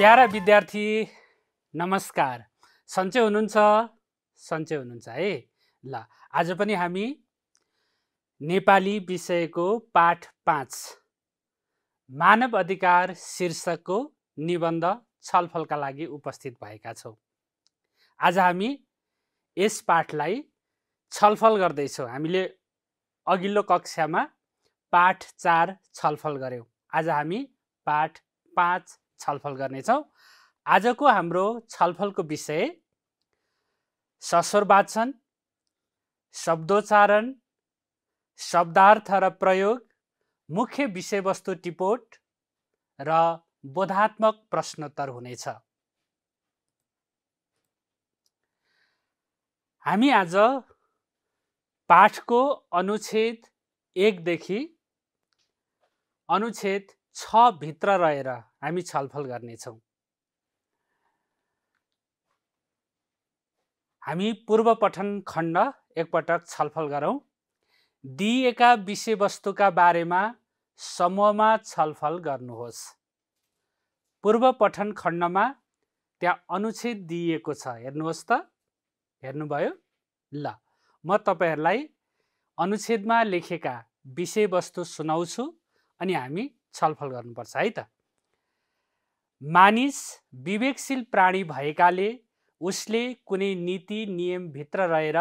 para विद्यार्थी नमस्कार सन्चै हुनुहुन्छ सन्चै हुनुहुन्छ है ल आज पनि हामी नेपाली विषयको पाठ पाँच मानव अधिकार शीर्षकको निबन्ध छलफलका लागि उपस्थित भएका छौँ आज हामी यस पाठलाई छलफल गर्दैछौँ हामीले अघिल्लो कक्षामा पाठ चार छलफल गऱ्यौँ आज हामी पाठ पाँच छलफल गर्नेछौँ आजको हाम्रो छलफलको विषय सस्वर वाचन शब्दोच्चारण शब्दार्थ र प्रयोग मुख्य विषयवस्तु टिपोट र बोधात्मक प्रश्नोत्तर हुनेछ हामी आज पाठको अनुच्छेद एकदेखि अनुच्छेद छ भित्र रहेर हामी छलफल गर्नेछौँ हामी पूर्व पठन खण्ड एकपटक छलफल गरौँ दिइएका विषयवस्तुका बारेमा समूहमा छलफल गर्नुहोस् पूर्व पठन खण्डमा त्यहाँ अनुच्छेद दिइएको छ हेर्नुहोस् त हेर्नुभयो ल म तपाईँहरूलाई अनुच्छेदमा लेखेका विषयवस्तु सुनाउँछु अनि हामी छलफल गर्नुपर्छ है त मानिस विवेकशील प्राणी भएकाले उसले कुनै नीति नियमभित्र रहेर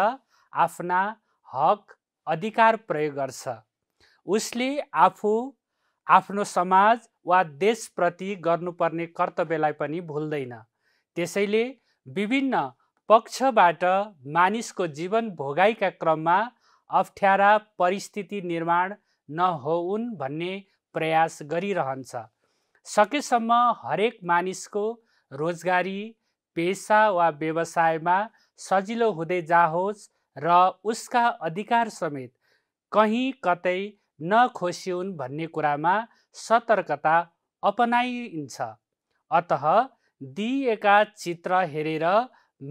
आफ्ना हक अधिकार प्रयोग गर्छ उसले आफू आफ्नो समाज वा देशप्रति गर्नुपर्ने कर्तव्यलाई पनि भुल्दैन त्यसैले विभिन्न पक्षबाट मानिसको जीवन भोगाइका क्रममा अप्ठ्यारा परिस्थिति निर्माण नहोउन् भन्ने प्रयास गरिरहन्छ सकेसम्म हरेक मानिसको रोजगारी पेसा वा व्यवसायमा सजिलो हुँदै जाओस् र उसका अधिकार समेत कहीँ कतै नखोसिउन् भन्ने कुरामा सतर्कता अपनाइन्छ अत दिइएका चित्र हेरेर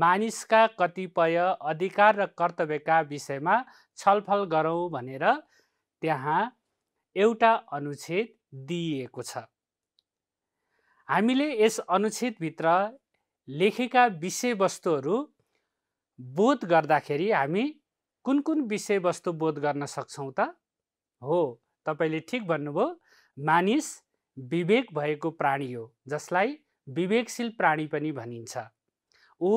मानिसका कतिपय अधिकार र कर्तव्यका विषयमा छलफल गरौँ भनेर त्यहाँ एउटा अनुच्छेद दिइएको छ हामीले यस अनुच्छेदभित्र लेखेका विषयवस्तुहरू बोध गर्दाखेरि हामी कुन कुन विषयवस्तु बोध गर्न सक्छौँ त हो तपाईँले ठिक भन्नुभयो मानिस विवेक भएको प्राणी हो जसलाई विवेकशील प्राणी पनि भनिन्छ ऊ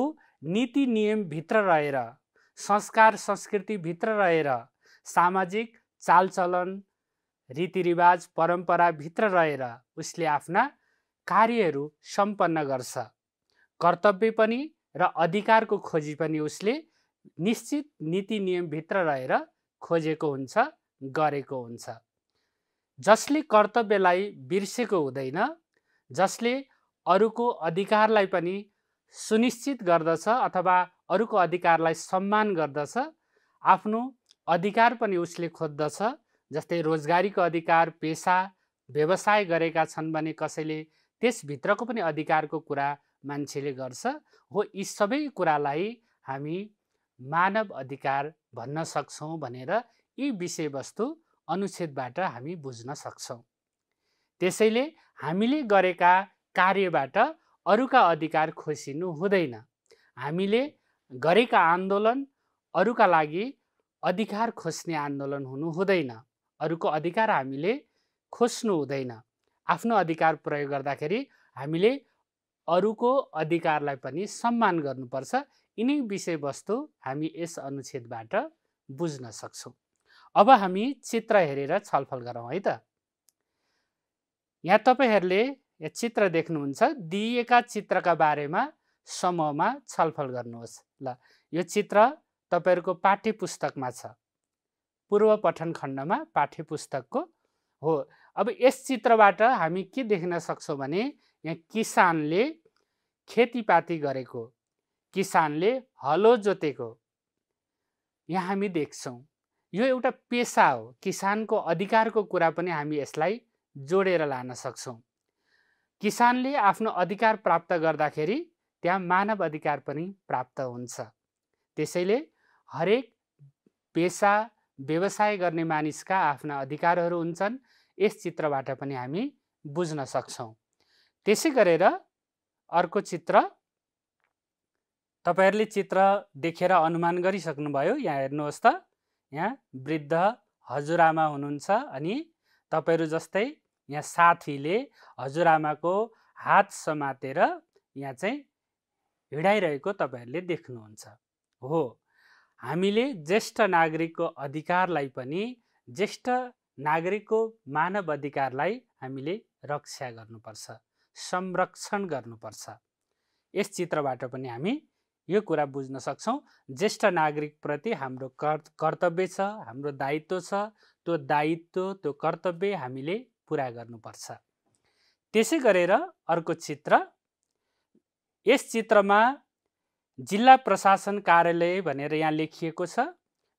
नीति नियमभित्र रहेर संस्कार संस्कृतिभित्र रहेर सामाजिक चालचलन रीतिरिवाज परम्पराभित्र रहेर उसले आफ्ना कार्यहरू सम्पन्न गर्छ कर्तव्य पनि र अधिकारको खोजी पनि उसले निश्चित नीति नियमभित्र रहेर खोजेको हुन्छ गरेको हुन्छ जसले कर्तव्यलाई बिर्सेको हुँदैन जसले अरूको अधिकारलाई पनि सुनिश्चित गर्दछ अथवा अरूको अधिकारलाई सम्मान गर्दछ आफ्नो अधिकार पनि उसले खोज्दछ जस्तै रोजगारीको अधिकार पेसा व्यवसाय गरेका छन् भने कसैले त्यसभित्रको पनि अधिकारको कुरा मान्छेले गर्छ हो यी सबै कुरालाई हामी मानव अधिकार भन्न सक्छौँ भनेर यी विषयवस्तु अनुच्छेदबाट हामी बुझ्न सक्छौँ त्यसैले हामीले गरेका कार्यबाट अरूका अधिकार खोसिनु हुँदैन हामीले गरेका आन्दोलन अरूका लागि अधिकार खोज्ने आन्दोलन हुनु हुँदैन अरूको अधिकार हामीले खोज्नु हुँदैन आफ्नो अधिकार प्रयोग गर्दाखेरि हामीले अरूको अधिकारलाई पनि सम्मान गर्नुपर्छ यिनै विषयवस्तु हामी यस अनुच्छेदबाट बुझ्न सक्छौँ अब हामी चित्र हेरेर छलफल गरौँ है त यहाँ तपाईँहरूले यहाँ चित्र देख्नुहुन्छ दिइएका चित्रका बारेमा समूहमा छलफल गर्नुहोस् ल यो चित्र तपाईँहरूको पाठ्य पुस्तकमा छ पूर्व पठन खण्डमा पाठ्य पुस्तकको हो अब यस चित्रबाट हामी के देख्न सक्छौँ भने यहाँ किसानले खेतीपाती गरेको किसानले हलो जोतेको यहाँ हामी देख्छौँ यो एउटा पेसा हो किसानको अधिकारको कुरा पनि हामी यसलाई जोडेर लान सक्छौँ किसानले आफ्नो अधिकार प्राप्त गर्दाखेरि त्यहाँ मानव अधिकार पनि प्राप्त हुन्छ त्यसैले हरेक पेसा व्यवसाय गर्ने मानिसका आफ्ना अधिकारहरू हुन्छन् यस चित्रबाट पनि हामी बुझ्न सक्छौँ त्यसै गरेर अर्को चित्र तपाईँहरूले चित्र देखेर अनुमान गरिसक्नुभयो यहाँ हेर्नुहोस् त यहाँ वृद्ध हजुरआमा हुनुहुन्छ अनि तपाईँहरू जस्तै यहाँ साथीले हजुरआमाको हात समातेर यहाँ चाहिँ हिँडाइरहेको तपाईँहरूले देख्नुहुन्छ हो हामीले ज्येष्ठ नागरिकको अधिकारलाई पनि ज्येष्ठ नागरिकको मानव अधिकारलाई हामीले रक्षा गर्नुपर्छ संरक्षण गर्नुपर्छ यस चित्रबाट पनि हामी यो कुरा बुझ्न सक्छौँ ज्येष्ठ नागरिकप्रति हाम्रो कर् कर्तव्य छ हाम्रो दायित्व छ त्यो दायित्व त्यो कर्तव्य हामीले पुरा गर्नुपर्छ त्यसै गरेर अर्को चित्र यस चित्रमा जिल्ला प्रशासन कार्यालय भनेर यहाँ लेखिएको छ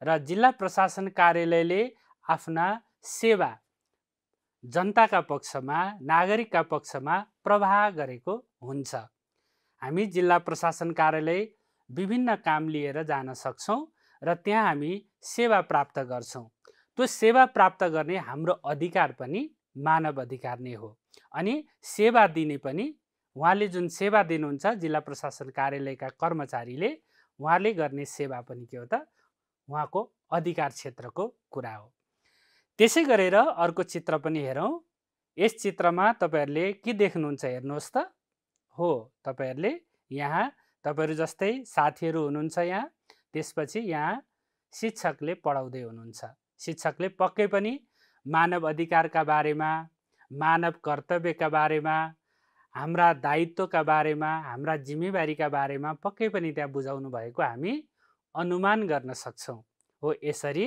र जिल्ला प्रशासन कार्यालयले आफ्ना सेवा जनताका पक्षमा नागरिकका पक्षमा प्रवाह गरेको हुन्छ हामी जिल्ला प्रशासन कार्यालय विभिन्न काम लिएर जान सक्छौँ र त्यहाँ हामी सेवा प्राप्त गर्छौँ त्यो सेवा प्राप्त गर्ने हाम्रो अधिकार पनि मानव अधिकार नै हो अनि सेवा दिने पनि उहाँले जुन सेवा दिनुहुन्छ जिल्ला प्रशासन कार्यालयका कर्मचारीले उहाँले गर्ने सेवा पनि के हो त उहाँको अधिकार क्षेत्रको कुरा हो त्यसै गरेर अर्को चित्र पनि हेरौँ यस चित्रमा तपाईँहरूले के देख्नुहुन्छ हेर्नुहोस् त हो तपाईँहरूले यहाँ तपाईँहरू जस्तै साथीहरू हुनुहुन्छ यहाँ त्यसपछि यहाँ शिक्षकले पढाउँदै हुनुहुन्छ शिक्षकले पक्कै पनि मानव अधिकारका बारेमा मानव कर्तव्यका बारेमा हाम्रा दायित्वका बारेमा हाम्रा जिम्मेवारीका बारेमा पक्कै पनि त्यहाँ बुझाउनु भएको हामी अनुमान गर्न सक्छौँ हो यसरी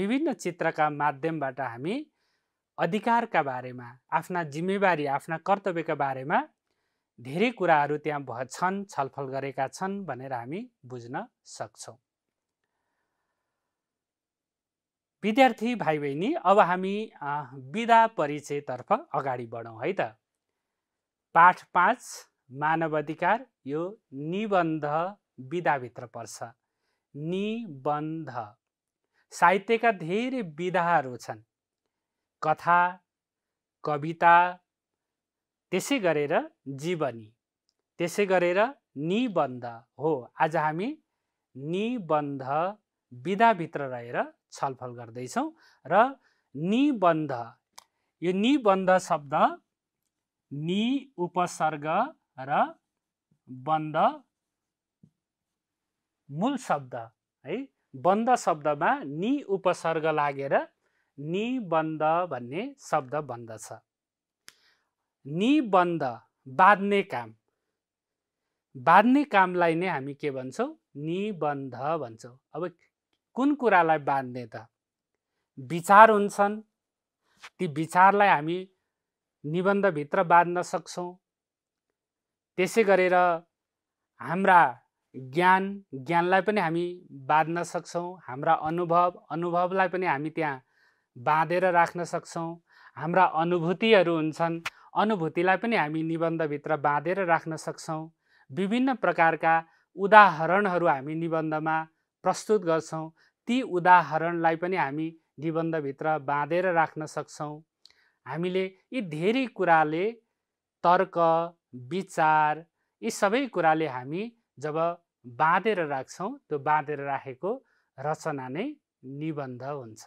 विभिन्न चित्रका माध्यमबाट हामी अधिकारका बारेमा आफ्ना जिम्मेवारी आफ्ना कर्तव्यका बारेमा धेरै कुराहरू त्यहाँ भ छन् छलफल गरेका छन् भनेर हामी बुझ्न सक्छौँ विद्यार्थी भाइ बहिनी अब हामी विधा परिचयतर्फ अगाडि बढौँ है त पाठ पाँच मानव अधिकार यो निबन्ध विधाभित्र पर्छ निबन्ध साहित्यका धेरै विधाहरू छन् कथा कविता त्यसै गरेर जीवनी त्यसै गरेर निबन्ध हो आज हामी निबन्ध विधाभित्र रहेर छलफल गर्दैछौँ र निबन्ध यो निबन्ध शब्द नि उपसर्ग र बन्द मूल शब्द है बन्द शब्दमा नि उपसर्ग लागेर निबन्ध भन्ने शब्द बन्दछ निबन्ध बाँध्ने काम बाँध्ने कामलाई नै हामी के भन्छौँ निबन्ध भन्छौँ अब कुन कुरालाई बाँध्ने त विचार हुन्छन् ती विचारलाई हामी निबन्धभित्र बाँध्न सक्छौँ त्यसै गरेर हाम्रा ज्ञान ज्ञानलाई पनि हामी बाँध्न सक्छौँ हाम्रा अनुभव अनुभवलाई पनि हामी त्यहाँ बाँधेर राख्न सक्छौँ हाम्रा अनुभूतिहरू हुन्छन् अनुभूतिलाई पनि हामी निबन्धभित्र बाँधेर राख्न सक्छौँ विभिन्न प्रकारका उदाहरणहरू हामी निबन्धमा प्रस्तुत गर्छौँ ती उदाहरणलाई पनि हामी निबन्धभित्र बाँधेर राख्न सक्छौँ हामीले यी धेरै कुराले तर्क विचार यी सबै कुराले हामी जब बाँधेर राख्छौँ त्यो बाँधेर राखेको रचना नै निबन्ध हुन्छ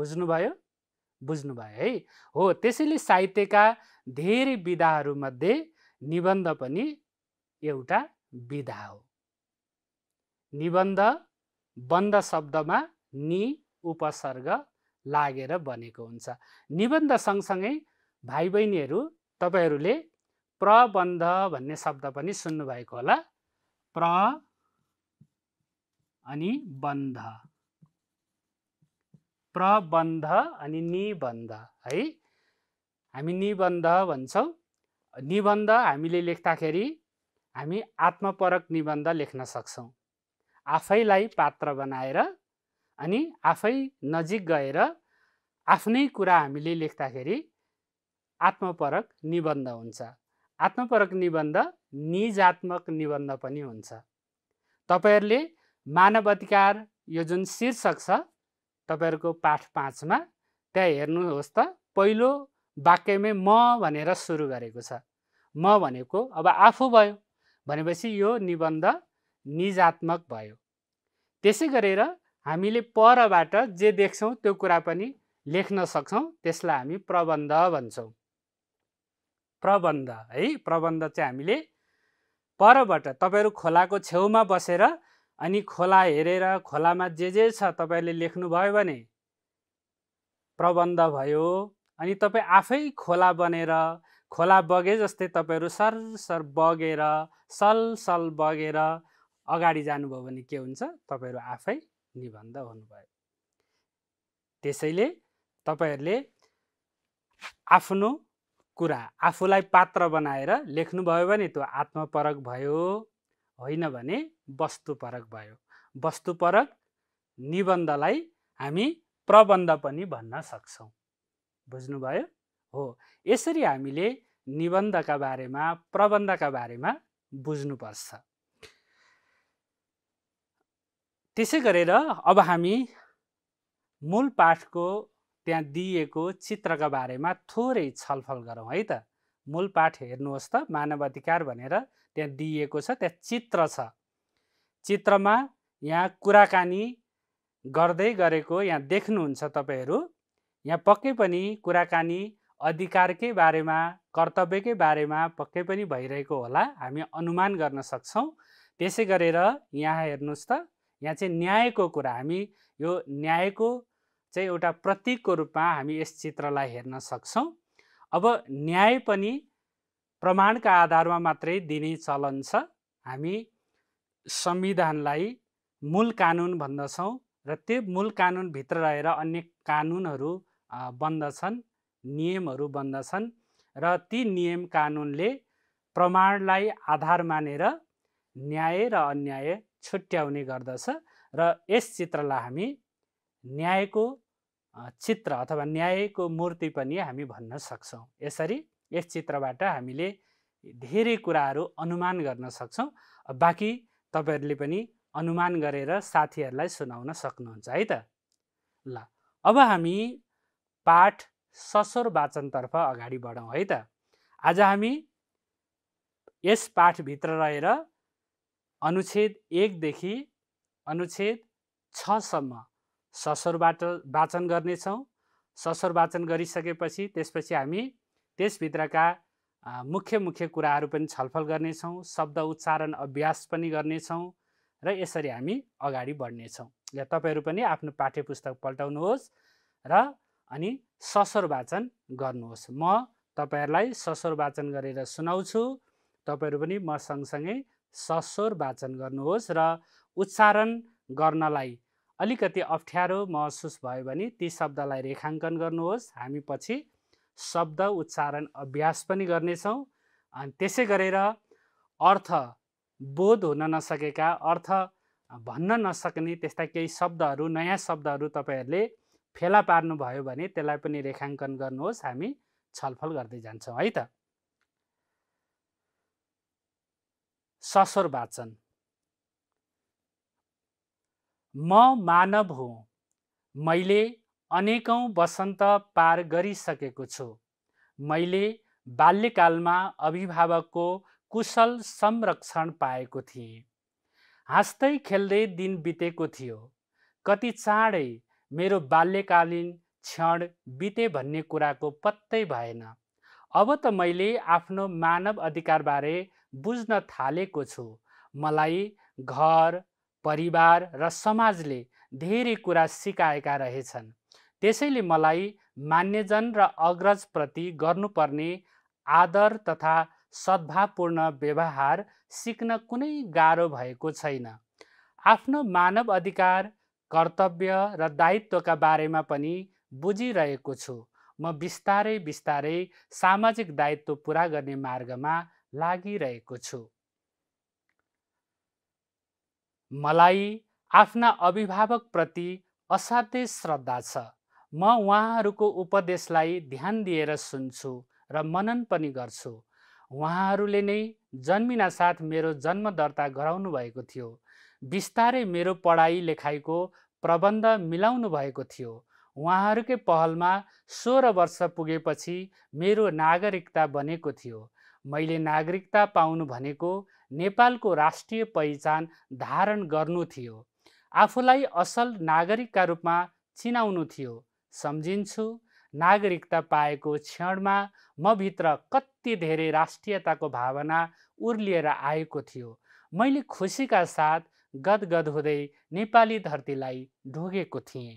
बुझ्नुभयो बुझ्नुभयो है हो त्यसैले साहित्यका धेरै विधाहरूमध्ये निबन्ध पनि एउटा विधा हो निबन्ध बन्द शब्दमा नि उपसर्ग लागेर बनेको हुन्छ निबन्ध सँगसँगै भाइ बहिनीहरू तपाईँहरूले प्रबन्ध भन्ने शब्द पनि सुन्नुभएको होला प्र अनि बन्ध प्रबन्ध अनि निबन्ध है हामी निबन्ध भन्छौँ निबन्ध हामीले लेख्दाखेरि हामी आत्मपरक निबन्ध लेख्न सक्छौँ आफैलाई पात्र बनाएर अनि आफै नजिक गएर आफ्नै कुरा हामीले लेख्दाखेरि आत्मपरक निबन्ध हुन्छ आत्मपरक निबन्ध निजात्मक निबन्ध पनि हुन्छ तपाईँहरूले मानव अधिकार यो जुन शीर्षक छ तपाईँहरूको पाठ पाँचमा त्यहाँ हेर्नुहोस् त पहिलो वाक्यमै म भनेर सुरु गरेको छ म भनेको अब आफू भयो भनेपछि यो निबन्ध निजात्मक भयो त्यसै गरेर हामीले परबाट जे देख्छौँ त्यो कुरा पनि लेख्न सक्छौँ त्यसलाई हामी प्रबन्ध भन्छौँ प्रबन्ध है प्रबन्ध चाहिँ हामीले परबाट तपाईँहरू खोलाको छेउमा बसेर अनि खोला हेरेर खोलामा जे जे छ तपाईँहरूले लेख्नुभयो भने प्रबन्ध भयो अनि तपाईँ आफै खोला बनेर खोला बगे जस्तै तपाईँहरू सरसर बगेर सल सल बगेर अगाडि जानुभयो भने के हुन्छ तपाईँहरू आफै निबन्ध हुनुभयो त्यसैले तपाईँहरूले आफ्नो कुरा आफूलाई पात्र बनाएर लेख्नुभयो भने त्यो आत्मपरक भयो होइन भने वस्तुपरक भयो वस्तुपरक निबन्धलाई हामी प्रबन्ध पनि भन्न सक्छौँ बुझ्नुभयो हो यसरी हामीले निबन्धका बारेमा प्रबन्धका बारेमा बुझ्नुपर्छ त्यसै गरेर अब हामी मूल पाठको त्यहाँ दिइएको चित्रका बारेमा थोरै छलफल गरौँ है त मूल पाठ हेर्नुहोस् त मानव अधिकार भनेर त्यहाँ दिइएको छ त्यहाँ चित्र छ चित्रमा यहाँ कुराकानी गर्दै गरेको यहाँ देख्नुहुन्छ तपाईँहरू यहाँ पक्कै पनि कुराकानी अधिकारकै बारेमा कर्तव्यकै बारेमा पक्कै पनि भइरहेको होला हामी अनुमान गर्न सक्छौँ त्यसै गरेर यहाँ हेर्नुहोस् त यहाँ चाहिँ न्यायको कुरा हामी यो न्यायको चाहिँ एउटा प्रतीकको रूपमा हामी यस चित्रलाई हेर्न सक्छौँ अब न्याय पनि प्रमाणका आधारमा मात्रै दिने चलन छ हामी संविधानलाई मूल कानुन भन्दछौँ र त्यो मूल कानुनभित्र रहेर अन्य कानुनहरू बन्दछन् नियमहरू बन्दछन् र ती नियम कानुनले प्रमाणलाई आधार मानेर न्याय र अन्याय छुट्याउने गर्दछ र यस चित्रलाई हामी न्यायको चित्र अथवा न्यायको मूर्ति पनि हामी भन्न सक्छौँ यसरी यस चित्रबाट हामीले धेरै कुराहरू अनुमान गर्न सक्छौँ बाँकी तपाईँहरूले पनि अनुमान गरेर साथीहरूलाई सुनाउन सक्नुहुन्छ है त ल अब हामी पाठ सस्वर वाचनतर्फ अगाडि बढौँ है त आज हामी यस पाठभित्र रहेर अनुच्छेद एकदेखि अनुच्छेद छसम्म ससुरबाट वाचन गर्नेछौँ ससुर वाचन गरिसकेपछि त्यसपछि हामी त्यसभित्रका मुख्य मुख्य कुराहरू पनि छलफल गर्नेछौँ शब्द उच्चारण अभ्यास पनि गर्नेछौँ र यसरी हामी अगाडि बढ्नेछौँ या तपाईँहरू पनि आफ्नो पाठ्य पुस्तक पल्टाउनुहोस् र अनि ससुर वाचन गर्नुहोस् म तपाईँहरूलाई ससुर वाचन गरेर सुनाउँछु तपाईँहरू पनि म सँगसँगै सस्वर वाचन गर्नुहोस् र उच्चारण गर्नलाई अलिकति अप्ठ्यारो महसुस भयो भने ती शब्दलाई रेखाङ्कन गर्नुहोस् हामी पछि शब्द उच्चारण अभ्यास पनि गर्नेछौँ अनि त्यसै गरेर अर्थ बोध हुन नसकेका अर्थ भन्न नसक्ने त्यस्ता केही शब्दहरू नयाँ शब्दहरू तपाईँहरूले फेला पार्नुभयो भने त्यसलाई पनि रेखाङ्कन गर्नुहोस् हामी छलफल गर्दै जान्छौँ है त ससुर वाचन म मानव हुँ मैले अनेकौँ वसन्त पार गरिसकेको छु मैले बाल्यकालमा अभिभावकको कुशल संरक्षण पाएको थिएँ हाँस्दै खेल्दै दिन बितेको थियो कति चाँडै मेरो बाल्यकालीन क्षण बिते भन्ने कुराको पत्तै भएन अब त मैले आफ्नो मानव अधिकारबारे बुझ्न थालेको छु मलाई घर परिवार र समाजले धेरै कुरा सिकाएका रहेछन् त्यसैले मलाई मान्यजन र अग्रजप्रति गर्नुपर्ने आदर तथा सद्भावपूर्ण व्यवहार सिक्न कुनै गाह्रो भएको छैन आफ्नो मानव अधिकार कर्तव्य र दायित्वका बारेमा पनि बुझिरहेको छु म बिस्तारै बिस्तारै सामाजिक दायित्व पुरा गर्ने मार्गमा लागिरहेको छु मलाई आफ्ना अभिभावकप्रति असाध्यै श्रद्धा छ म उहाँहरूको उपदेशलाई ध्यान दिएर सुन्छु र मनन पनि गर्छु उहाँहरूले नै जन्मिना साथ मेरो जन्म दर्ता गराउनु भएको थियो बिस्तारै मेरो पढाइ लेखाइको प्रबन्ध मिलाउनु भएको थियो उहाँहरूकै पहलमा सोह्र वर्ष पुगेपछि मेरो नागरिकता बनेको थियो मैले नागरिकता पाउनु भनेको नेपालको राष्ट्रिय पहिचान धारण गर्नु थियो आफूलाई असल नागरिकका रूपमा चिनाउनु थियो सम्झिन्छु नागरिकता पाएको क्षणमा म भित्र कति धेरै राष्ट्रियताको भावना उर्लिएर आएको थियो मैले खुसीका साथ गदगद हुँदै नेपाली धरतीलाई ढोगेको थिएँ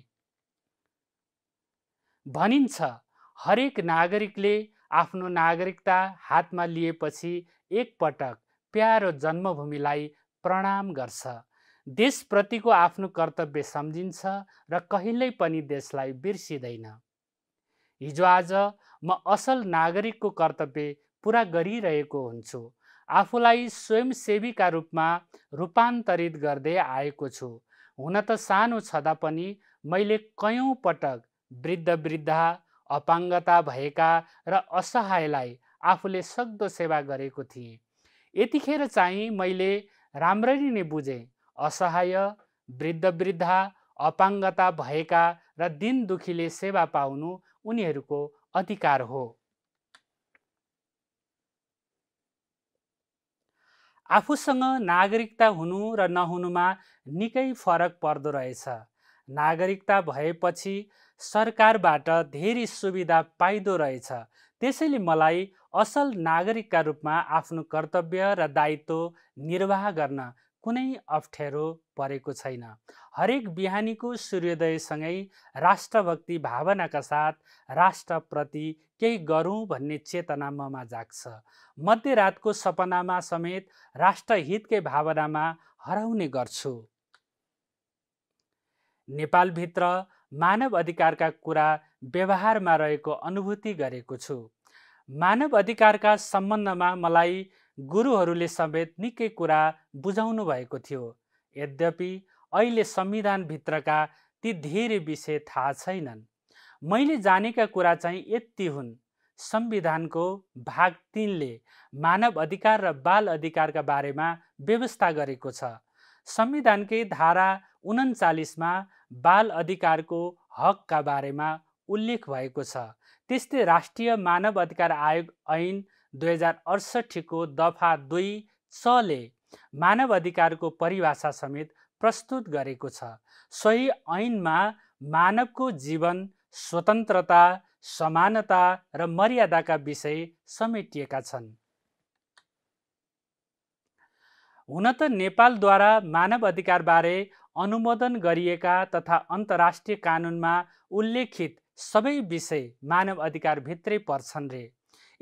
भनिन्छ हरेक नागरिकले आफ्नो नागरिकता हातमा लिएपछि एकपटक प्यारो जन्मभूमिलाई प्रणाम गर्छ देशप्रतिको आफ्नो कर्तव्य सम्झिन्छ र कहिल्यै पनि देशलाई बिर्सिँदैन हिजो आज म असल नागरिकको कर्तव्य पुरा गरिरहेको हुन्छु आफूलाई स्वयंसेवीका रूपमा रूपान्तरित गर्दै आएको छु हुन त सानो छँदा पनि मैले कयौँ पटक वृद्ध वृद्धा अपाङ्गता भएका र असहायलाई आफूले सक्दो सेवा गरेको थिएँ यतिखेर चाहिँ मैले राम्ररी नै बुझेँ असहाय वृद्ध वृद्धा अपाङ्गता भएका र दिन दुखीले सेवा पाउनु उनीहरूको अधिकार हो आफूसँग नागरिकता हुनु र नहुनुमा निकै फरक पर्दो रहेछ नागरिकता भएपछि सरकारबाट धेरै सुविधा पाइदो रहेछ त्यसैले मलाई असल नागरिकका रूपमा आफ्नो कर्तव्य र दायित्व निर्वाह गर्न कुनै अप्ठ्यारो परेको छैन हरेक बिहानीको सूर्योदयसँगै राष्ट्रभक्ति भावनाका साथ राष्ट्रप्रति केही गरौँ भन्ने चेतना ममा जाग्छ मध्यरातको सपनामा समेत राष्ट्रहितकै भावनामा हराउने गर्छु नेपालभित्र मानव अधिकारका कुरा व्यवहारमा रहेको अनुभूति गरेको छु मानव अधिकारका सम्बन्धमा मलाई गुरुहरूले समेत निकै कुरा बुझाउनु भएको थियो यद्यपि अहिले संविधानभित्रका ती धेरै विषय थाहा छैनन् मैले जानेका कुरा चाहिँ यति हुन् संविधानको भाग तिनले मानव अधिकार र बाल अधिकारका बारेमा व्यवस्था गरेको छ संविधानकै धारा उन्चालिसमा बाल अधिकारको हकका बारेमा उल्लेख भएको छ त्यस्तै राष्ट्रिय मानव अधिकार आयोग ऐन दुई हजार अडसठीको दफा दुई सले मानव अधिकारको परिभाषा समेत प्रस्तुत गरेको छ सोही ऐनमा मानवको जीवन स्वतन्त्रता समानता र मर्यादाका विषय समेटिएका छन् हुन त नेपालद्वारा मानव अधिकारबारे अनुमोदन गरिएका तथा अन्तर्राष्ट्रिय कानुनमा उल्लेखित सबै विषय मानव अधिकारभित्रै पर्छन् रे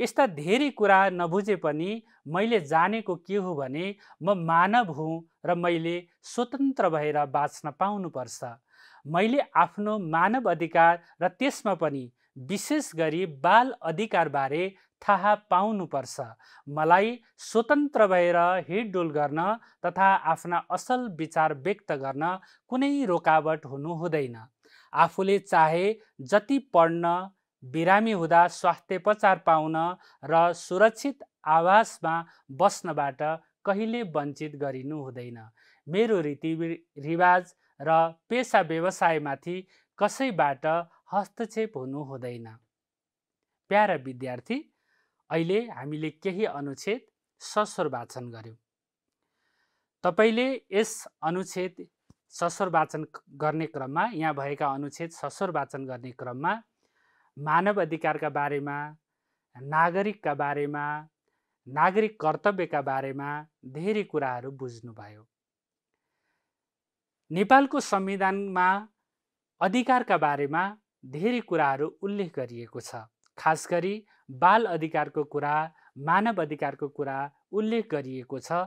यस्ता धेरै कुरा नबुझे पनि मैले जानेको के हो भने म मानव हुँ र मैले स्वतन्त्र भएर बाँच्न पाउनुपर्छ मैले आफ्नो मानव अधिकार र त्यसमा पनि विशेष गरी बाल अधिकारबारे थाहा पाउनुपर्छ मलाई स्वतन्त्र भएर हिडडुल गर्न तथा आफ्ना असल विचार व्यक्त गर्न कुनै रोकावट हुनु हुँदैन आफूले चाहे जति पढ्न बिरामी हुँदा स्वास्थ्योपचार पाउन र सुरक्षित आवासमा बस्नबाट कहिले वञ्चित गरिनु हुँदैन मेरो रीति रिवाज र पेसा व्यवसायमाथि कसैबाट हस्तक्षेप हुनु हुँदैन प्यारा विद्यार्थी अहिले हामीले केही अनुच्छेद सस्वर वाचन गऱ्यौँ तपाईँले यस अनुच्छेद सस्वर वाचन गर्ने क्रममा यहाँ भएका अनुच्छेद सस्वर वाचन गर्ने क्रममा मानव अधिकारका बारेमा नागरिकका बारेमा नागरिक कर्तव्यका बारेमा धेरै कुराहरू बुझ्नुभयो नेपालको संविधानमा अधिकारका बारेमा धेरै कुराहरू उल्लेख गरिएको छ खास गरी बाल अधिकारको कुरा मानव अधिकारको कुरा उल्लेख गरिएको छ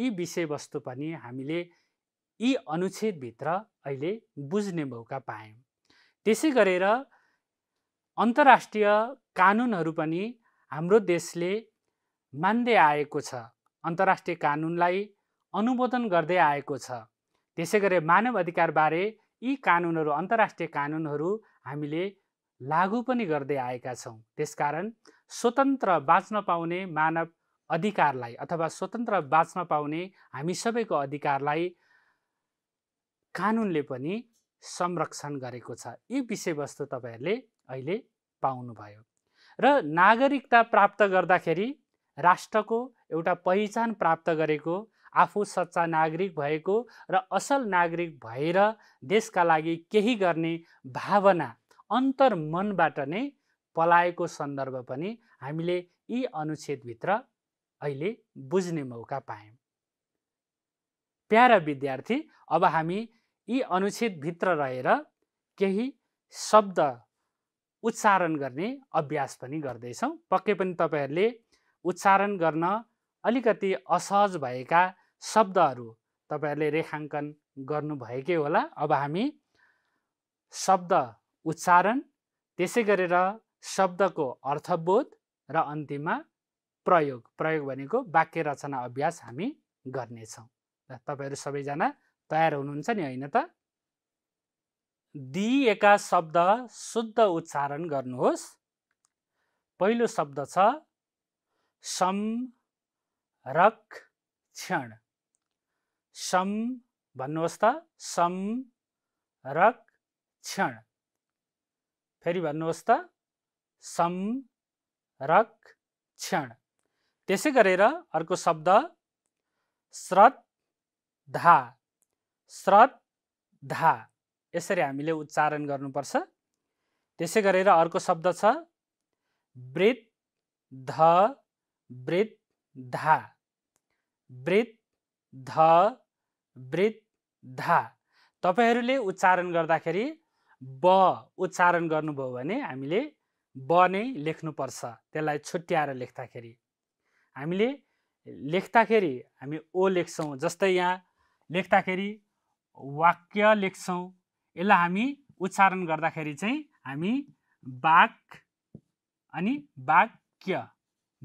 यी विषयवस्तु पनि हामीले यी अनुच्छेदभित्र अहिले बुझ्ने मौका पायौँ त्यसै गरेर अन्तर्राष्ट्रिय कानुनहरू पनि हाम्रो देशले मान्दै आएको छ अन्तर्राष्ट्रिय कानुनलाई अनुमोदन गर्दै आएको छ त्यसै गरेर मानव अधिकारबारे यी कानुनहरू अन्तर्राष्ट्रिय कानुनहरू हामीले लागू पनि गर्दै आएका छौँ त्यसकारण स्वतन्त्र बाँच्न पाउने मानव अधिकारलाई अथवा स्वतन्त्र बाँच्न पाउने हामी सबैको अधिकारलाई कानुनले पनि संरक्षण गरेको छ यी विषयवस्तु तपाईँहरूले अहिले पाउनुभयो र नागरिकता प्राप्त गर्दाखेरि राष्ट्रको एउटा पहिचान प्राप्त गरेको आफू सच्चा नागरिक भएको र असल नागरिक भएर देशका लागि केही गर्ने भावना अन्तर मनबाट नै पलाएको सन्दर्भ पनि हामीले यी अनुच्छेदभित्र अहिले बुझ्ने मौका पायौँ प्यारा विद्यार्थी अब हामी यी अनुच्छेदभित्र रहेर केही शब्द उच्चारण गर्ने अभ्यास पनि गर्दैछौँ पक्कै पनि तपाईँहरूले उच्चारण गर्न अलिकति असहज भएका शब्दहरू तपाईँहरूले रेखाङ्कन गर्नुभएकै होला अब हामी शब्द उच्चारण त्यसै गरेर शब्दको अर्थबोध र अन्तिममा प्रयोग प्रयोग भनेको वाक्य रचना अभ्यास हामी गर्नेछौँ र तपाईँहरू सबैजना तयार हुनुहुन्छ नि होइन त दिइएका शब्द शुद्ध उच्चारण गर्नुहोस् पहिलो शब्द छ क्षण सम भन्नुहोस् त सम क्षण फेरि भन्नुहोस् त संरक्षण त्यसै गरेर अर्को शब्द श्रद्धा श्रद्धा यसरी हामीले उच्चारण गर्नुपर्छ त्यसै गरेर अर्को शब्द छ ध धा वृत वृत वृत ध वृत धा तपाईँहरूले उच्चारण गर्दाखेरि ब उच्चारण गर्नुभयो भने हामीले ब नै लेख्नुपर्छ त्यसलाई छुट्याएर लेख्दाखेरि हामीले लेख्दाखेरि हामी ओ लेख्छौँ जस्तै यहाँ लेख्दाखेरि वाक्य लेख्छौँ यसलाई हामी उच्चारण गर्दाखेरि चाहिँ हामी बाक अनि वाक्य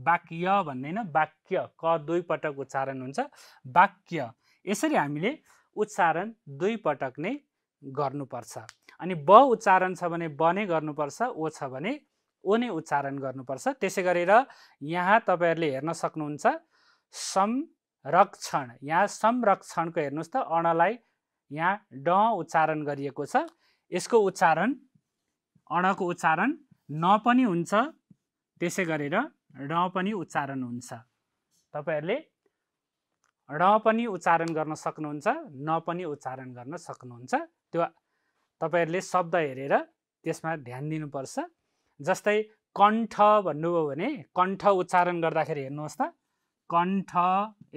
वाक्य भन्दैन वाक्य क दुईपटक उच्चारण हुन्छ वाक्य यसरी हामीले उच्चारण दुईपटक नै गर्नुपर्छ अनि ब उच्चारण छ भने ब नै गर्नुपर्छ ओ छ भने ओ नै उच्चारण गर्नुपर्छ त्यसै गरेर यहाँ तपाईँहरूले हेर्न सक्नुहुन्छ संरक्षण यहाँ संरक्षणको हेर्नुहोस् त अणलाई यहाँ ड उच्चारण गरिएको छ यसको उच्चारण अणको उच्चारण न पनि हुन्छ त्यसै गरेर ड पनि उच्चारण हुन्छ तपाईँहरूले ड पनि उच्चारण गर्न सक्नुहुन्छ न पनि उच्चारण गर्न सक्नुहुन्छ त्यो तपाईँहरूले शब्द हेरेर त्यसमा ध्यान दिनुपर्छ जस्तै कण्ठ भन्नुभयो भने कण्ठ उच्चारण गर्दाखेरि हेर्नुहोस् त कण्ठ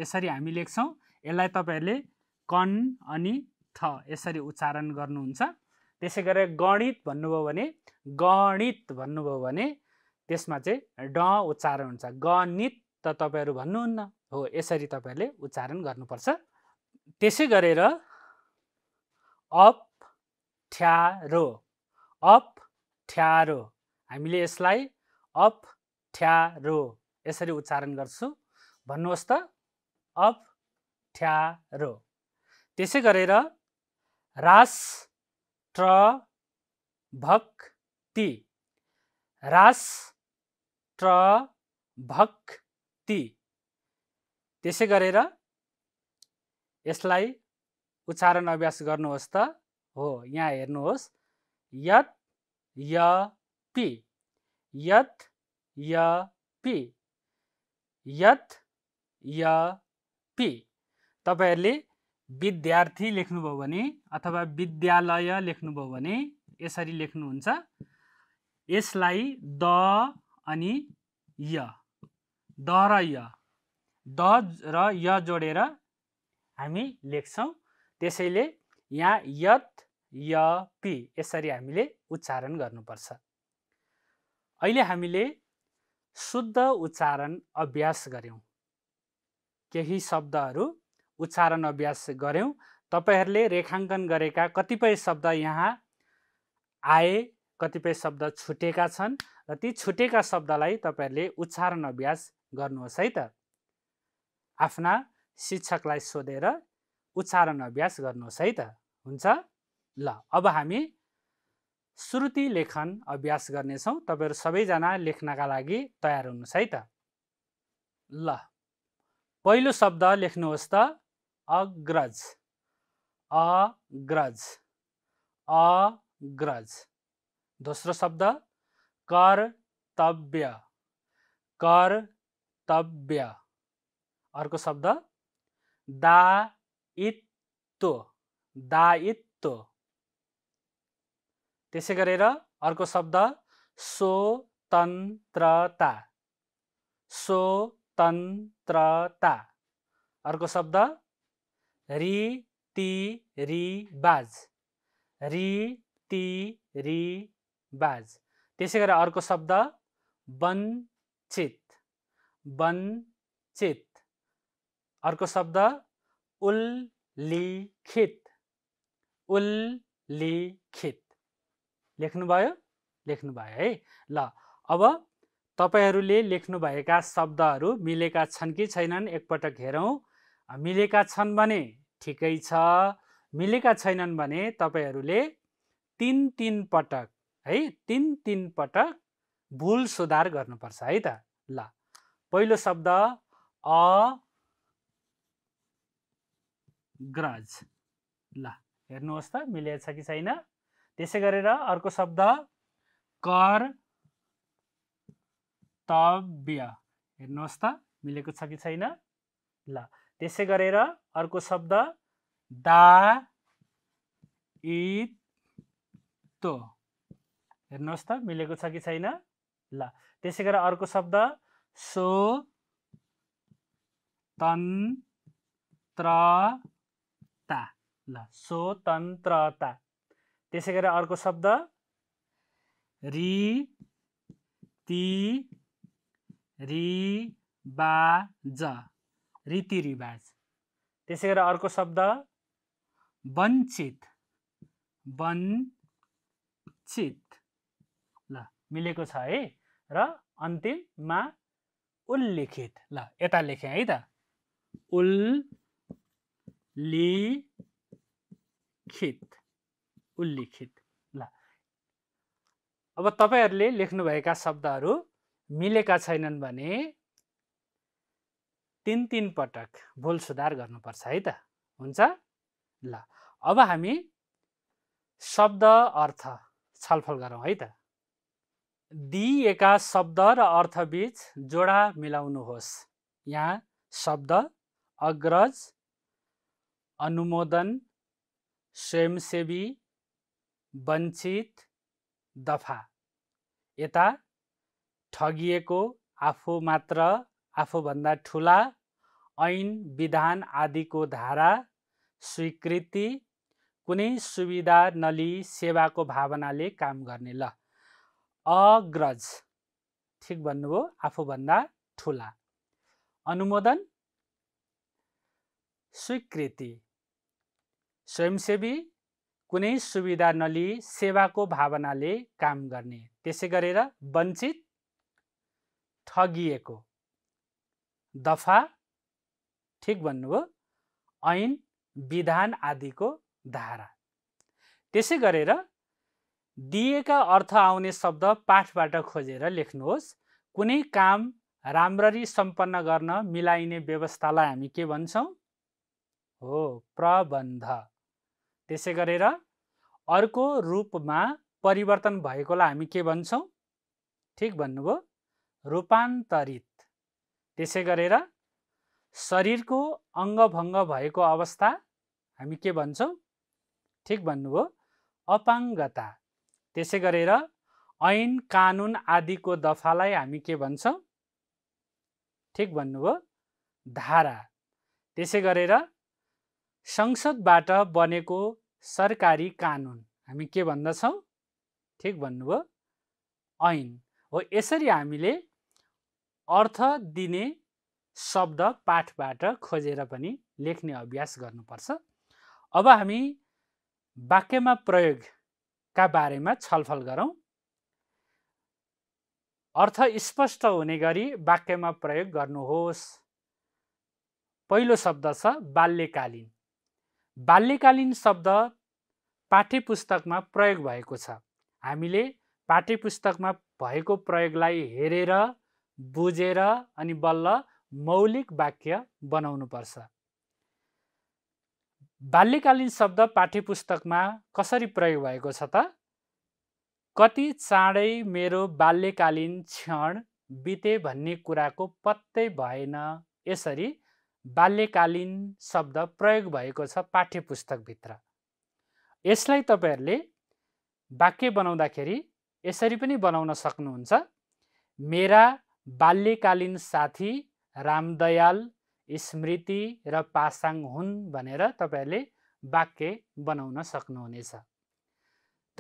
यसरी हामी लेख्छौँ यसलाई तपाईँहरूले कन् अनि थ यसरी उच्चारण गर्नुहुन्छ त्यसै गरेर गणित भन्नुभयो भने गणित भन्नुभयो भने त्यसमा चाहिँ ड उच्चारण हुन्छ गणित त तपाईँहरू भन्नुहुन्न हो यसरी तपाईँहरूले उच्चारण गर्नुपर्छ त्यसै गरेर अप ठ्यारो अप ठ्यारो हामीले यसलाई अप ठ्यारो यसरी उच्चारण गर्छु भन्नुहोस् त अप ठ्यारो त्यसै गरेर रास ट्र भक्ति रास ट्र भक्ति त्यसै गरेर यसलाई उच्चारण अभ्यास गर्नुहोस् त हो यहाँ हेर्नुहोस् यत य पी यत य पी यत य पी तपाईँहरूले विद्यार्थी लेख्नुभयो भने अथवा विद्यालय लेख्नुभयो भने यसरी लेख्नुहुन्छ यसलाई द अनि य द र य द र य जोडेर हामी लेख्छौँ त्यसैले यहाँ यत य पी यसरी हामीले उच्चारण गर्नुपर्छ अहिले हामीले शुद्ध उच्चारण अभ्यास गऱ्यौँ केही शब्दहरू उच्चारण अभ्यास गऱ्यौँ तपाईँहरूले रेखाङ्कन गरेका कतिपय शब्द यहाँ आए कतिपय शब्द छुटेका छन् र ती छुटेका शब्दलाई तपाईँहरूले उच्चारण अभ्यास गर्नुहोस् है त आफ्ना शिक्षकलाई सोधेर उच्चारण अभ्यास गर्नुहोस् है त हुन्छ ल अब हामी श्रुति लेखन अभ्यास गर्नेछौँ तपाईँहरू सबैजना लेख्नका लागि तयार हुनुहोस् है त ल पहिलो शब्द लेख्नुहोस् त अग्रज अग्रज अग्रज दोस्रो शब्द कर्तव्य कर्तव्य अर्को शब्द दायित्व दायित्व त्यसै गरेर अर्को शब्द स्वतन्त्रता स्वतन्त्रता अर्को शब्द रितिरिवाज रितिरिवाज त्यसै गरेर अर्को शब्द वञ्चित वञ्चित अर्को शब्द उल्लिखित उल्लिखित लेख्नुभयो लेख्नुभयो है ल अब तपाईँहरूले लेख्नुभएका शब्दहरू मिलेका छन् कि छैनन् एकपटक हेरौँ मिलेका छन् भने ठिकै छ मिलेका छैनन् भने तपाईँहरूले तिन तिन पटक है तिन तिन पटक भुल सुधार गर्नुपर्छ है त ल पहिलो शब्द अ ग्रज ल हेर्नुहोस् त मिलेछ कि छैन त्यसै गरेर अर्को शब्द कर तव्य हेर्नुहोस् त मिलेको छ कि छैन ल त्यसै गरेर अर्को शब्द दा इतो हेर्नुहोस् त मिलेको छ कि छैन ल त्यसै गरेर अर्को शब्द सो तन्त्रता ल सो तन्त्रता त्यसै गरेर अर्को शब्द रि ती रि बा ज रीतिरिवाज त्यसै गरेर अर्को शब्द वञ्चित वञ्चित ल मिलेको छ है र अन्तिममा उल्लेखित ल यता लेखेँ है त उल्लिखित उल्लिखित ल अब तपाईँहरूले लेख्नुभएका शब्दहरू मिलेका छैनन् भने तिन तिन पटक भुल सुधार गर्नुपर्छ है त हुन्छ ल अब हामी शब्द अर्थ छलफल गरौँ है त दिइएका शब्द र अर्थबीच जोडा मिलाउनुहोस् यहाँ शब्द अग्रज अनुमोदन स्वयंसेवी वञ्चित दफा यता ठगिएको आफू मात्र आफूभन्दा ठुला ऐन विधान आदिको धारा स्वीकृति कुनै सुविधा नली सेवाको भावनाले काम गर्ने ल अग्रज ठिक भन्नुभयो आफूभन्दा ठुला अनुमोदन स्वीकृति स्वयंसेवी कुनै सुविधा नलिई सेवाको भावनाले काम गर्ने त्यसै गरेर वञ्चित ठगिएको दफा ठिक भन्नुभयो ऐन विधान आदिको धारा त्यसै गरेर दिएका अर्थ आउने शब्द पाठबाट खोजेर लेख्नुहोस् कुनै काम राम्ररी सम्पन्न गर्न मिलाइने व्यवस्थालाई हामी के भन्छौँ हो प्रबन्ध त्यसै गरेर अर्को रूपमा परिवर्तन भएकोलाई हामी के भन्छौँ ठिक भन्नुभयो रूपान्तरित त्यसै गरेर शरीरको अङ्गभङ्ग भएको अवस्था हामी के भन्छौँ ठिक भन्नुभयो अपाङ्गता त्यसै गरेर ऐन कानुन आदिको दफालाई हामी के भन्छौँ ठिक भन्नुभयो धारा त्यसै गरेर संसदबाट बनेको सरकारी कानुन हामी के भन्दछौँ ठिक भन्नुभयो ऐन हो यसरी हामीले अर्थ दिने शब्द पाठबाट खोजेर पनि लेख्ने अभ्यास गर्नुपर्छ अब हामी वाक्यमा प्रयोगका बारेमा छलफल गरौँ अर्थ स्पष्ट हुने गरी वाक्यमा प्रयोग गर्नुहोस् पहिलो शब्द छ बाल्यकालीन बाल्यकालीन शब्द पाठ्य पुस्तकमा प्रयोग भएको छ हामीले पाठ्य पुस्तकमा भएको प्रयोगलाई हेरेर बुझेर अनि बल्ल मौलिक वाक्य बनाउनुपर्छ बाल्यकालीन शब्द पाठ्य पुस्तकमा कसरी प्रयोग भएको छ त कति चाँडै मेरो बाल्यकालीन क्षण बिते भन्ने कुराको पत्तै भएन यसरी बाल्यकालीन शब्द प्रयोग भएको छ पाठ्य पुस्तकभित्र यसलाई तपाईँहरूले वाक्य बनाउँदाखेरि यसरी पनि बनाउन सक्नुहुन्छ मेरा बाल्यकालीन साथी रामदयाल स्मृति र पासाङ हुन् भनेर तपाईँहरूले वाक्य बनाउन सक्नुहुनेछ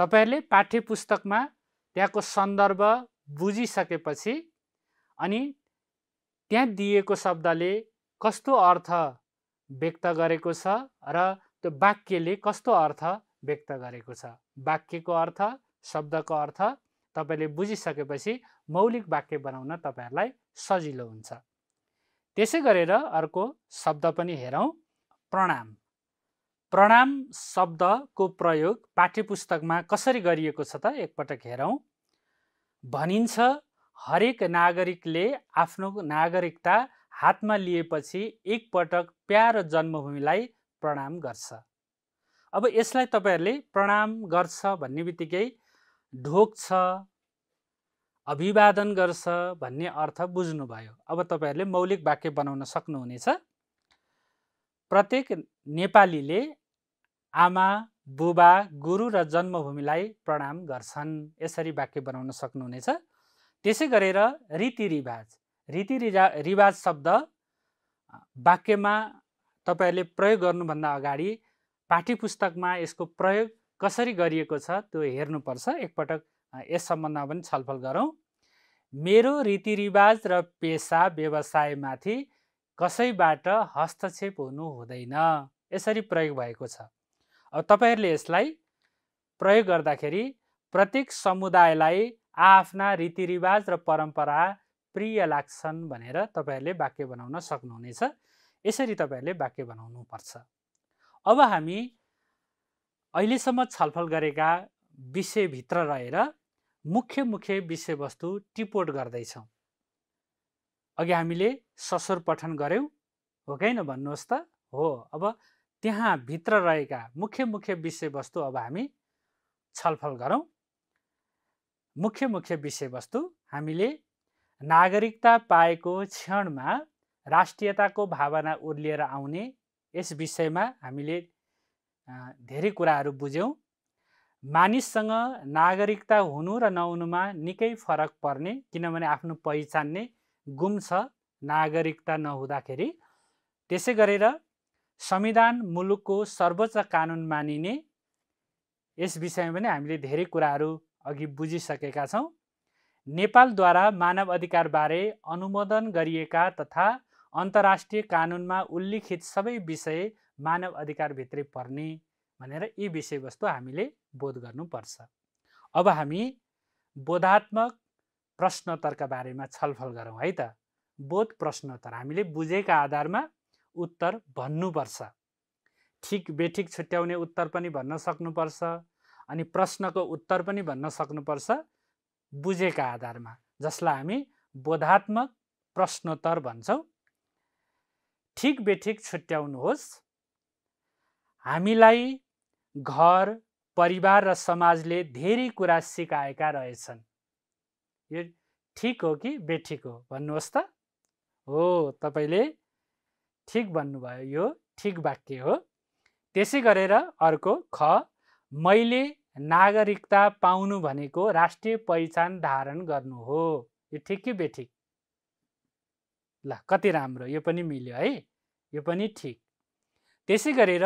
तपाईँहरूले पाठ्य पुस्तकमा त्यहाँको सन्दर्भ बुझिसकेपछि अनि त्यहाँ दिएको शब्दले कस्तो अर्थ व्यक्त गरेको छ र त्यो वाक्यले कस्तो अर्थ व्यक्त गरेको छ वाक्यको अर्थ शब्दको अर्थ तपाईँले बुझिसकेपछि मौलिक वाक्य बनाउन तपाईँहरूलाई सजिलो हुन्छ त्यसै गरेर अर्को शब्द पनि हेरौँ प्रणाम प्रणाम शब्दको प्रयोग पाठ्यपुस्तकमा कसरी गरिएको छ त एकपटक हेरौँ भनिन्छ हरेक नागरिकले आफ्नो नागरिकता हातमा लिएपछि एकपटक प्यारो जन्मभूमिलाई प्रणाम गर्छ अब यसलाई तपाईँहरूले प्रणाम गर्छ भन्ने बित्तिकै ढोक्छ अभिवादन गर्छ भन्ने अर्थ बुझ्नुभयो अब तपाईँहरूले मौलिक वाक्य बनाउन सक्नुहुनेछ प्रत्येक नेपालीले आमा बुबा गुरु र जन्मभूमिलाई प्रणाम गर्छन् यसरी वाक्य बनाउन सक्नुहुनेछ त्यसै गरेर रीतिरिवाज रीतिरिजा रिवाज शब्द वाक्यमा तपाईँहरूले प्रयोग गर्नुभन्दा अगाडि पाठ्य पुस्तकमा यसको प्रयोग कसरी गरिएको छ त्यो हेर्नुपर्छ एकपटक यस सम्बन्धमा पनि छलफल गरौँ मेरो रीतिरिवाज र पेसा व्यवसायमाथि कसैबाट हस्तक्षेप हुनु हुँदैन यसरी प्रयोग भएको छ अब तपाईँहरूले यसलाई प्रयोग गर्दाखेरि प्रत्येक समुदायलाई आआफ्ना रीतिरिवाज र परम्परा प्रिय लाग्छन् भनेर तपाईँहरूले वाक्य बनाउन सक्नुहुनेछ यसरी तपाईँहरूले वाक्य बनाउनु पर्छ अब हामी अहिलेसम्म छलफल गरेका विषयभित्र रहेर मुख्य मुख्य विषयवस्तु टिपोट गर्दैछौँ अघि हामीले ससुर पठन गऱ्यौँ हो कि भन्नुहोस् त हो अब त्यहाँभित्र रहेका मुख्य मुख्य विषयवस्तु अब हामी छलफल गरौँ मुख्य मुख्य विषयवस्तु हामीले नागरिकता पाएको क्षणमा राष्ट्रियताको भावना उर्लिएर आउने यस विषयमा हामीले धेरै कुराहरू बुझ्यौँ मानिससँग नागरिकता हुनु र नहुनुमा निकै फरक पर्ने किनभने आफ्नो पहिचान नै गुम छ नागरिकता नहुँदाखेरि त्यसै गरेर संविधान मुलुकको सर्वोच्च कानुन मानिने यस विषयमा पनि हामीले धेरै कुराहरू अघि बुझिसकेका छौँ नेपालद्वारा मानव अधिकारबारे अनुमोदन गरिएका तथा अन्तर्राष्ट्रिय कानुनमा उल्लिखित सबै विषय मानव अधिकारभित्रै पर्ने भनेर यी विषयवस्तु हामीले बोध गर्नुपर्छ अब हामी बोधात्मक प्रश्नोत्तरका बारेमा छलफल गरौँ है त बोध प्रश्नोत्तर हामीले बुझेका आधारमा उत्तर भन्नुपर्छ ठिक बेठिक छुट्याउने उत्तर पनि भन्न सक्नुपर्छ अनि प्रश्नको उत्तर पनि भन्न सक्नुपर्छ बुझेका आधारमा जसलाई हामी बोधात्मक प्रश्नोत्तर भन्छौँ ठिक बेठिक छुट्याउनुहोस् हामीलाई घर परिवार र समाजले धेरै कुरा सिकाएका रहेछन् यो ठिक हो कि बेठिक हो भन्नुहोस् त हो तपाईँले ठिक भन्नुभयो यो ठिक वाक्य हो त्यसै गरेर अर्को ख मैले नागरिकता पाउनु भनेको राष्ट्रिय पहिचान धारण गर्नु हो यो ठिक कि बेठिक ल कति राम्रो यो पनि मिल्यो है यो पनि ठिक त्यसै गरेर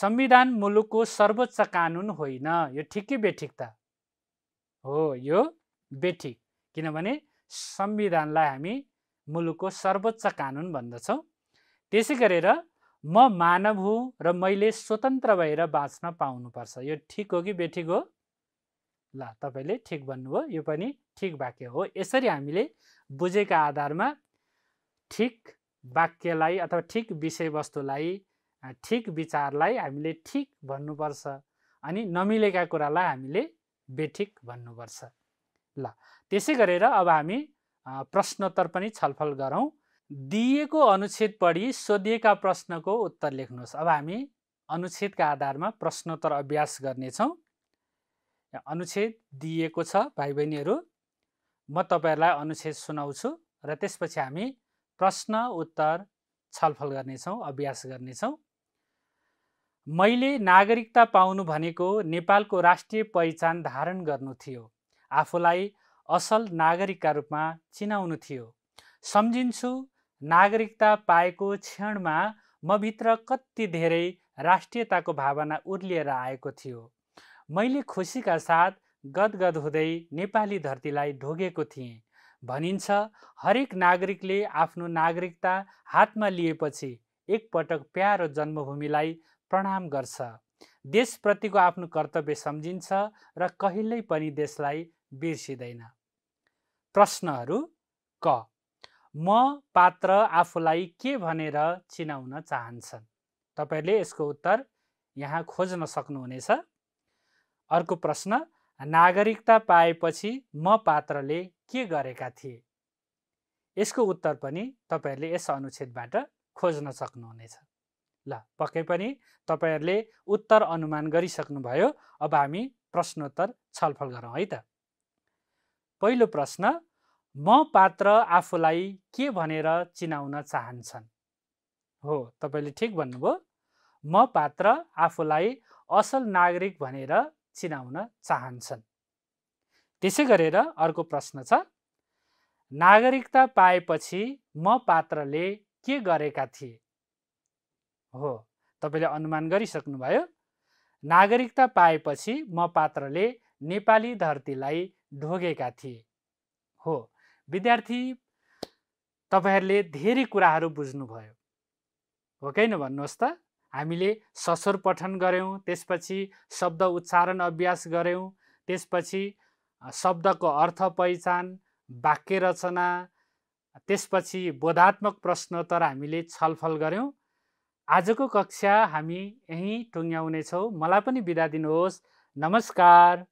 संविधान मुलुकको सर्वोच्च कानुन होइन यो ठिकै बेठिक त हो यो बेठिक किनभने संविधानलाई हामी मुलुकको सर्वोच्च कानुन भन्दछौँ त्यसै गरेर म मानव हुँ र मैले स्वतन्त्र भएर बाँच्न पाउनुपर्छ यो ठिक हो कि बेठिक हो ल तपाईँले ठिक भन्नुभयो यो पनि ठिक वाक्य हो यसरी हामीले बुझेका आधारमा ठिक वाक्यलाई अथवा ठिक विषयवस्तुलाई ठिक विचारलाई हामीले ठिक भन्नुपर्छ अनि नमिलेका कुरालाई हामीले बेठिक भन्नुपर्छ ल त्यसै गरेर अब हामी प्रश्नोत्तर पनि छलफल गरौँ दिएको अनुच्छेद पढी सोधिएका प्रश्नको उत्तर लेख्नुहोस् अब हामी अनुच्छेदका आधारमा प्रश्नोत्तर अभ्यास गर्नेछौँ अनुच्छेद दिएको छ भाइ बहिनीहरू म तपाईँहरूलाई अनुच्छेद सुनाउँछु र त्यसपछि हामी प्रश्न उत्तर छलफल गर्नेछौँ अभ्यास गर्नेछौँ मैले नागरिकता पाउनु भनेको नेपालको राष्ट्रिय पहिचान धारण गर्नु थियो आफूलाई असल नागरिकका रूपमा चिनाउनु थियो सम्झिन्छु नागरिकता पाएको क्षणमा मभित्र कति धेरै राष्ट्रियताको भावना उर्लिएर आएको थियो मैले खुसीका साथ गदगद हुँदै नेपाली धरतीलाई ढोगेको थिएँ भनिन्छ हरेक नागरिकले आफ्नो नागरिकता हातमा लिएपछि एकपटक प्यारो जन्मभूमिलाई प्रणाम गर्छ देशप्रतिको आफ्नो कर्तव्य सम्झिन्छ र कहिल्यै पनि देशलाई बिर्सिँदैन प्रश्नहरू क म पात्र आफूलाई के भनेर चिनाउन चाहन्छन् तपाईँहरूले यसको उत्तर यहाँ खोज्न सक्नुहुनेछ अर्को प्रश्न नागरिकता पाएपछि म पात्रले के गरेका थिए यसको उत्तर पनि तपाईँहरूले यस अनुच्छेदबाट खोज्न सक्नुहुनेछ ल पक्कै पनि तपाईँहरूले उत्तर अनुमान गरिसक्नुभयो अब हामी प्रश्नोत्तर छलफल गरौँ है त पहिलो प्रश्न म पात्र आफूलाई के भनेर चिनाउन चाहन्छन् हो तपाईँले ठिक भन्नुभयो म पात्र आफूलाई असल नागरिक भनेर चिनाउन चाहन्छन् त्यसै गरेर अर्को प्रश्न छ नागरिकता पाएपछि म पात्रले के गरेका थिए हो तपाईँले अनुमान गरिसक्नुभयो नागरिकता पाएपछि म पात्रले नेपाली धरतीलाई ढोगेका थिए हो विद्यार्थी तपाईँहरूले धेरै कुराहरू बुझ्नुभयो हो कि न भन्नुहोस् त हामीले ससुर पठन गऱ्यौँ त्यसपछि शब्द उच्चारण अभ्यास गऱ्यौँ त्यसपछि शब्दको अर्थ पहिचान वाक्य रचना त्यसपछि बोधात्मक प्रश्नोत्तर हामीले छलफल गऱ्यौँ आजको कक्षा हामी यहीँ टुङ्ग्याउनेछौँ मलाई पनि बिदा दिनुहोस् नमस्कार